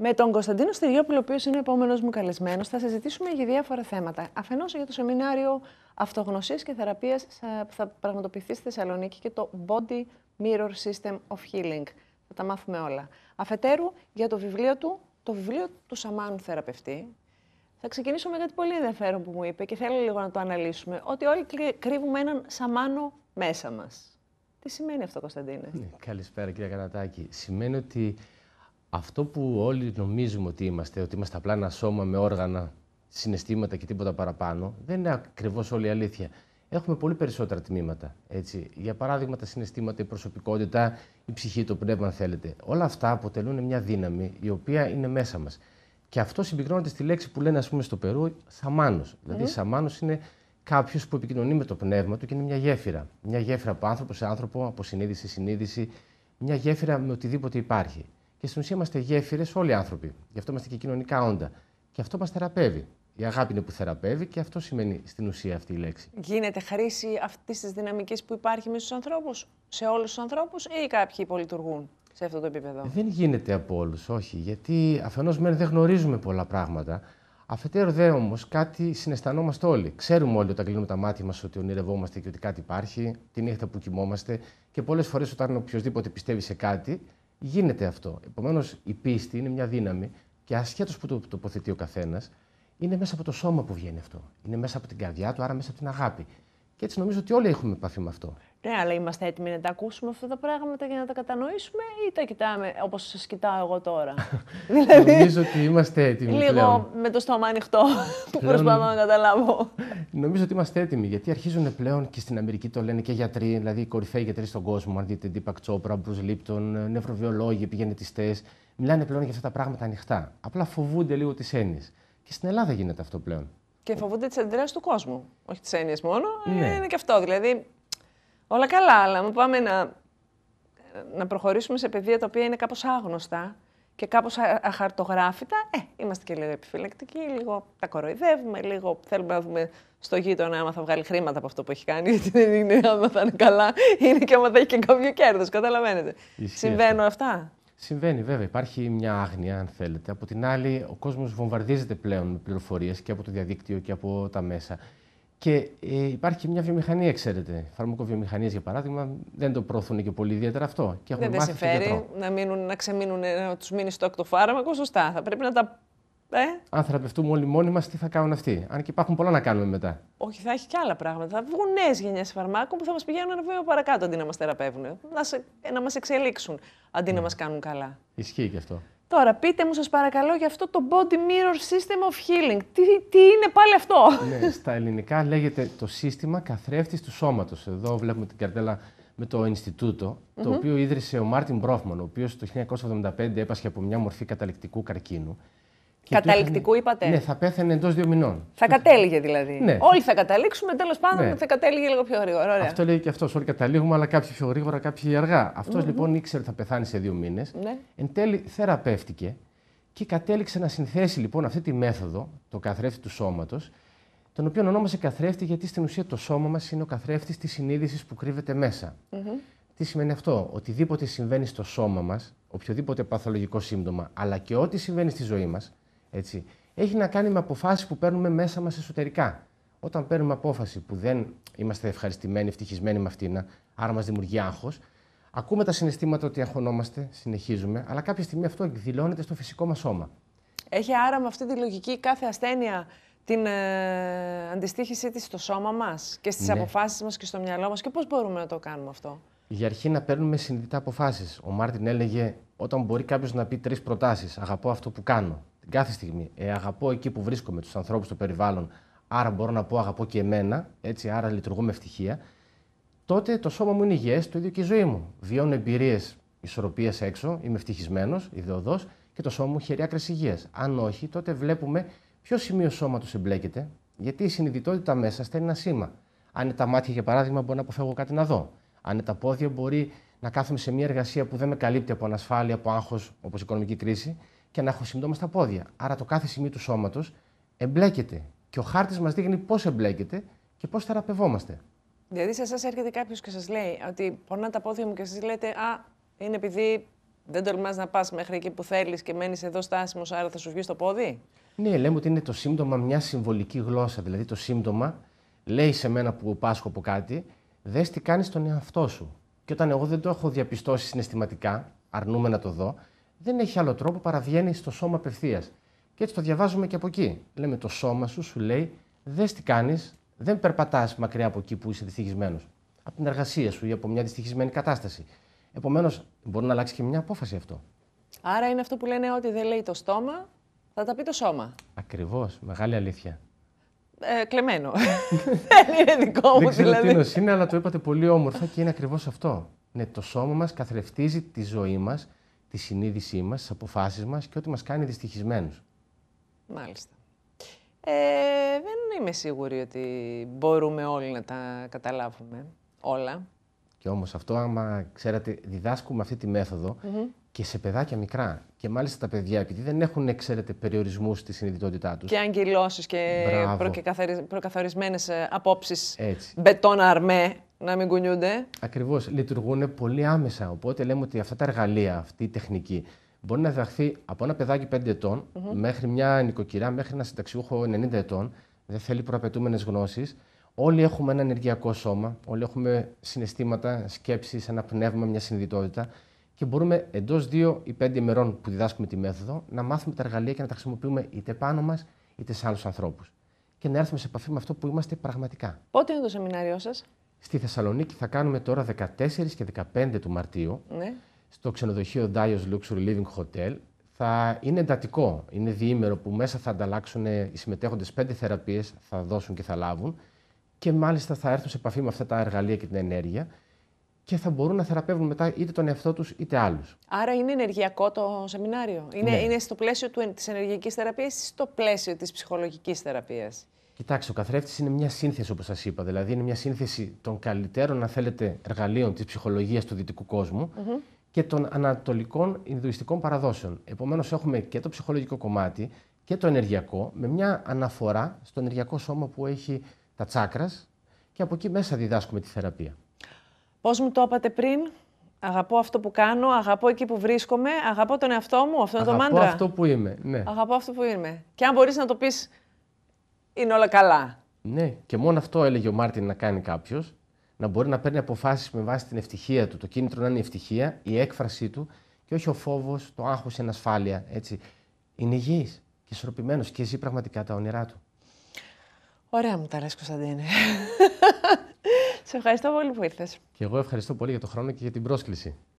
Με τον Κωνσταντίνο Στυριόπουλο, ο οποίος είναι ο επόμενος μου καλεσμένος, θα συζητήσουμε για διάφορα θέματα. Αφενός για το σεμινάριο Αυτογνωσίας και Θεραπείας που θα πραγματοποιηθεί στη Θεσσαλονίκη και το Body Mirror System of Healing. Θα τα μάθουμε όλα. Αφετέρου για το βιβλίο του, το βιβλίο του Σαμάνου Θεραπευτή. Θα ξεκινήσω με κάτι πολύ ενδιαφέρον που μου είπε και θέλω λίγο να το αναλύσουμε. Ότι όλοι κρύβουμε έναν Σαμάνο μέσα μας. Τι σημαίνει αυτό, Κωνσταντίνε. Ναι, καλησπέρα, κύριε Κανατάκη. Σημαίνει ότι αυτό που όλοι νομίζουμε ότι είμαστε, ότι είμαστε απλά ένα σώμα με όργανα, συναισθήματα και τίποτα παραπάνω, δεν είναι ακριβώς όλη η αλήθεια. Έχουμε πολύ περισσότερα τμήματα. Έτσι. Για παράδειγμα, τα συναισθήματα, η προσωπικότητα, η ψυχή, το πνεύμα, αν θέλετε. Όλα αυτά αποτελούν μια δύναμη η οποία είναι μέσα μας. Και αυτό συμπυκνώνεται στη λέξη που λένε, ας πούμε, στο Περού, σαμάνος. Mm. Ναι. Δηλαδή, σαμάνος είναι κάποιος που επικοινωνεί με το πνεύμα του και είναι μια γέφυρα. Μια γέφυρα από άνθρωπο σε άνθρωπο, από συνείδηση σε συνείδηση. Μια γέφυρα με οτιδήποτε υπάρχει. Και στην ουσία είμαστε γέφυρες όλοι οι άνθρωποι. Γι' αυτό είμαστε και κοινωνικά όντα. Και αυτό μας θεραπεύει. Η αγάπη είναι που θεραπεύει και αυτό σημαίνει στην ουσία αυτή η λέξη. Γίνεται χρήση αυτής της δυναμικής που υπάρχει με στου ανθρώπους, σε όλους τους ανθρώπους, ή κάποιοι υπολειτουργούν σε αυτό το επίπεδο. Ε, δεν γίνεται από όλους, όχι. Γιατί αφενός μεν δεν γνωρίζουμε πολλά πράγματα. Αφετέρου δε όμως κάτι συναισθανόμαστε όλοι. Ξέρουμε όλοι όταν κλείνουμε τα μάτια μας ότι ονειρευόμαστε και ότι κάτι υπάρχει, τη νύχτα που κοιμόμαστε. Και πολλές φορές όταν οποιοδήποτε πιστεύει σε κάτι, γίνεται αυτό. Επομένως, η πίστη είναι μια δύναμη και ασχέτως που το τοποθετεί ο καθένας, είναι μέσα από το σώμα που βγαίνει αυτό. Είναι μέσα από την καρδιά του, άρα μέσα από την αγάπη. Και έτσι νομίζω ότι όλοι έχουμε επαφή με αυτό. Ναι, αλλά είμαστε έτοιμοι να τα ακούσουμε αυτά τα πράγματα για να τα κατανοήσουμε ή τα κοιτάμε όπως σας κοιτάω εγώ τώρα. δηλαδή, νομίζω ότι είμαστε έτοιμοι Λίγο με το στόμα ανοιχτό που πλέον... προσπαθώ να καταλάβω. νομίζω ότι είμαστε έτοιμοι γιατί αρχίζουν πλέον και στην Αμερική το λένε και γιατροί, δηλαδή οι κορυφαίοι γιατροί στον κόσμο, αν δείτε Ντίπακ Τσόπρα, Μπρουζ Λίπτον, νευροβιολόγοι, πηγενετιστές, μιλάνε πλέον για αυτά τα πράγματα ανοιχτά. Απλά φοβούνται λίγο τις έννοιες. Και στην Ελλάδα γίνεται αυτό πλέον. Και φοβούνται τις αντιδράσεις του κόσμου. Όχι τις έννοιες μόνο. Ναι. Ε, είναι και αυτό. Δηλαδή, όλα καλά, αλλά μου πάμε να, να προχωρήσουμε σε παιδεία τα οποία είναι κάπως άγνωστα και κάπως αχαρτογράφητα. Ε, είμαστε και λίγο επιφυλακτικοί, λίγο τα κοροϊδεύουμε, λίγο θέλουμε να δούμε στο γείτονα άμα θα βγάλει χρήματα από αυτό που έχει κάνει. Γιατί δεν είναι άμα θα είναι καλά, είναι και άμα θα έχει και κάποιο κέρδος. Καταλαβαίνετε. Συμβαίνουν αυτά. Συμβαίνει βέβαια, υπάρχει μια άγνοια, αν θέλετε. Από την άλλη, ο κόσμος βομβαρδίζεται πλέον με πληροφορίες και από το διαδίκτυο και από τα μέσα. Και ε, υπάρχει μια βιομηχανία, ξέρετε. Φαρμακοβιομηχανίες, για παράδειγμα, δεν το προωθούν και πολύ ιδιαίτερα αυτό. Και έχουν δεν συμφέρει να, μείνουν, να, ξεμείνουν, να τους μείνει στο το Σωστά. Θα πρέπει να τα ε? Αν θεραπευτούμε όλοι μόνοι μας, τι θα κάνουν αυτοί. Αν και υπάρχουν πολλά να κάνουμε μετά. Όχι, θα έχει και άλλα πράγματα. Θα βγουν νέες γενιές φαρμάκων που θα μας πηγαίνουν ένα βήμα παρακάτω αντί να μας θεραπεύουν. Να, σε, ε, να μας εξελίξουν αντί να ναι. μας κάνουν καλά. Ισχύει και αυτό. Τώρα, πείτε μου, σας παρακαλώ, για αυτό το body mirror system of healing. Τι, τι είναι πάλι αυτό. Ναι, στα ελληνικά λέγεται το σύστημα καθρέφτης του σώματος. Εδώ βλέπουμε την καρτέλα με το ινστιτουτο το οποίο ίδρυσε ο Μάρτιν Μπρόφμαν, ο οποίος το 1975 έπασχε από μια μορφή καταληκτικού καρκίνου. Καταληκτικού είπατε. Ναι, θα πέθανε εντός δύο μηνών. Θα κατέληγε δηλαδή. Ναι. Όλοι θα καταλήξουμε, τέλος πάντων ναι. θα κατέληγε λίγο πιο γρήγορα. Ωραία. Αυτό λέει και αυτός. Όλοι καταλήγουμε, αλλά κάποιοι πιο γρήγορα, κάποιοι αργά. Αυτός mm-hmm. λοιπόν ήξερε ότι θα πεθάνει σε δύο μήνες. Ναι. Εν τέλει θεραπεύτηκε και κατέληξε να συνθέσει λοιπόν αυτή τη μέθοδο, το καθρέφτη του σώματος, τον οποίο ονόμασε καθρέφτη γιατί στην ουσία το σώμα μας είναι ο καθρέφτης της συνείδησης που κρύβεται μέσα. Mm-hmm. Τι σημαίνει αυτό, οτιδήποτε συμβαίνει στο σώμα μας, οποιοδήποτε παθολογικό σύμπτωμα, αλλά και ό,τι συμβαίνει στη ζωή μας, έτσι. Έχει να κάνει με αποφάσεις που παίρνουμε μέσα μας εσωτερικά. Όταν παίρνουμε απόφαση που δεν είμαστε ευχαριστημένοι, ευτυχισμένοι με αυτήν, άρα μας δημιουργεί άγχος, ακούμε τα συναισθήματα ότι αγχωνόμαστε, συνεχίζουμε, αλλά κάποια στιγμή αυτό εκδηλώνεται στο φυσικό μας σώμα. Έχει άρα με αυτή τη λογική κάθε ασθένεια την ε, αντιστοίχησή της στο σώμα μας και στις ναι. αποφάσεις μας και στο μυαλό μας και πώς μπορούμε να το κάνουμε αυτό. Για αρχή να παίρνουμε συνειδητά αποφάσεις. Ο Μάρτιν έλεγε: Όταν μπορεί κάποιος να πει τρεις προτάσεις, Αγαπώ αυτό που κάνω την κάθε στιγμή. Ε, αγαπώ εκεί που βρίσκομαι, τους ανθρώπους, το περιβάλλον, άρα μπορώ να πω αγαπώ και εμένα, έτσι, άρα λειτουργώ με ευτυχία, τότε το σώμα μου είναι υγιές, το ίδιο και η ζωή μου. Βιώνω εμπειρίες ισορροπίας έξω, είμαι ευτυχισμένος, ιδεοδός και το σώμα μου έχει υγεία. Αν όχι, τότε βλέπουμε ποιο σημείο σώματος εμπλέκεται, γιατί η συνειδητότητα μέσα στέλνει ένα σήμα. Αν είναι τα μάτια, για παράδειγμα, μπορεί να αποφεύγω κάτι να δω. Αν είναι τα πόδια, μπορεί να κάθομαι σε μια εργασία που δεν με καλύπτει από ανασφάλεια, από άγχος, όπως η οικονομική κρίση και να έχω συμπτώμα στα πόδια. Άρα το κάθε σημείο του σώματος εμπλέκεται. Και ο χάρτης μας δείχνει πώς εμπλέκεται και πώς θεραπευόμαστε. Δηλαδή, σε εσάς έρχεται κάποιος και σας λέει ότι πονά τα πόδια μου και εσείς λέτε Α, είναι επειδή δεν τολμάς να πας μέχρι εκεί που θέλεις και μένεις εδώ στάσιμος, άρα θα σου βγει στο πόδι. Ναι, λέμε ότι είναι το σύμπτωμα μιας συμβολικής γλώσσας. Δηλαδή, το σύμπτωμα λέει σε μένα που πάσχω από κάτι, δες τι κάνεις στον εαυτό σου. Και όταν εγώ δεν το έχω διαπιστώσει συναισθηματικά, αρνούμε να το δω, δεν έχει άλλο τρόπο παρά βγαίνει στο σώμα απευθείας. Και έτσι το διαβάζουμε και από εκεί. Λέμε το σώμα σου, σου λέει, δες τι κάνεις, δεν περπατάς μακριά από εκεί που είσαι δυστυχισμένος. Από την εργασία σου ή από μια δυστυχισμένη κατάσταση. Επομένως, μπορεί να αλλάξει και μια απόφαση αυτό. Άρα είναι αυτό που λένε ότι δεν λέει το στόμα, θα τα πει το σώμα. Ακριβώς. Μεγάλη αλήθεια. Ε, κλεμμένο. δεν είναι δικό μου δεν ξέρω δηλαδή. Τι είναι, αλλά το είπατε πολύ όμορφα και είναι ακριβώς αυτό. Ναι, το σώμα μας καθρεφτίζει τη ζωή μας τη συνείδησή μας, τις αποφάσεις μας και ό,τι μας κάνει δυστυχισμένους. Μάλιστα. Ε, δεν είμαι σίγουρη ότι μπορούμε όλοι να τα καταλάβουμε όλα. Και όμως αυτό, άμα ξέρατε, διδάσκουμε αυτή τη μεθοδο και σε παιδάκια μικρά. Και μάλιστα τα παιδιά, επειδή δεν έχουν, ξέρετε, περιορισμούς στη συνειδητότητά τους. Και αγγελώσει και προκαθορισμένες ε, απόψεις. μπετόν αρμέ να μην κουνιούνται. Ακριβώς. Λειτουργούν πολύ άμεσα. Οπότε λέμε ότι αυτά τα εργαλεία, αυτή η τεχνική μπορεί να διδαχθεί από ένα παιδάκι 5 ετών mm-hmm. μέχρι μια νοικοκυρά, μέχρι ένα συνταξιούχο 90 ετών. Δεν θέλει προαπαιτούμενες γνώσεις. Όλοι έχουμε ένα ενεργειακό σώμα, όλοι έχουμε συναισθήματα, σκέψεις, ένα πνεύμα, μια συνειδητότητα και μπορούμε εντός δύο ή πέντε ημερών που διδάσκουμε τη μέθοδο να μάθουμε τα εργαλεία και να τα χρησιμοποιούμε είτε πάνω μας είτε σε άλλους ανθρώπους. Και να έρθουμε σε επαφή με αυτό που είμαστε πραγματικά. Πότε είναι το σεμινάριό σας, Στη Θεσσαλονίκη θα κάνουμε τώρα 14 και 15 του Μαρτίου ναι. στο ξενοδοχείο Dios Luxury Living Hotel. Θα είναι εντατικό, είναι διήμερο που μέσα θα ανταλλάξουν ε, οι συμμετέχοντες πέντε θεραπείες, θα δώσουν και θα λάβουν και μάλιστα θα έρθουν σε επαφή με αυτά τα εργαλεία και την ενέργεια και θα μπορούν να θεραπεύουν μετά είτε τον εαυτό τους είτε άλλους. Άρα είναι ενεργειακό το σεμινάριο. Είναι, ναι. είναι στο πλαίσιο της ενεργειακής θεραπείας, ή στο πλαίσιο της ψυχολογικής θεραπείας. Κοιτάξτε, ο καθρέφτης είναι μια σύνθεση, όπως σας είπα. Δηλαδή, είναι μια σύνθεση των καλύτερων, αν θέλετε, εργαλείων της ψυχολογίας του δυτικού και των ανατολικών Ινδουιστικών παραδόσεων. Επομένως, έχουμε και το ψυχολογικό κομμάτι και το ενεργειακό, με μια αναφορά στο ενεργειακό σώμα που έχει τα τσάκρας και από εκεί μέσα διδάσκουμε τη θεραπεία. Πώς μου το είπατε πριν, Αγαπώ αυτό που κάνω, αγαπώ εκεί που βρίσκομαι, αγαπώ τον εαυτό μου, αυτό είναι το μάντρα. αυτό που είμαι, ναι. Αγαπώ αυτό που είμαι. Και αν μπορείς να το πεις είναι όλα καλά. Ναι, και μόνο αυτό έλεγε ο Μάρτιν να κάνει κάποιος. Να μπορεί να παίρνει αποφάσεις με βάση την ευτυχία του. Το κίνητρο να είναι η ευτυχία, η έκφρασή του και όχι ο φόβος, το άγχος, η ανασφάλεια. Έτσι. Είναι υγιής και ισορροπημένος και ζει πραγματικά τα όνειρά του. Ωραία μου τα λες, Κωνσταντίνε. Σε ευχαριστώ πολύ που ήρθες. Και εγώ ευχαριστώ πολύ για τον χρόνο και για την πρόσκληση.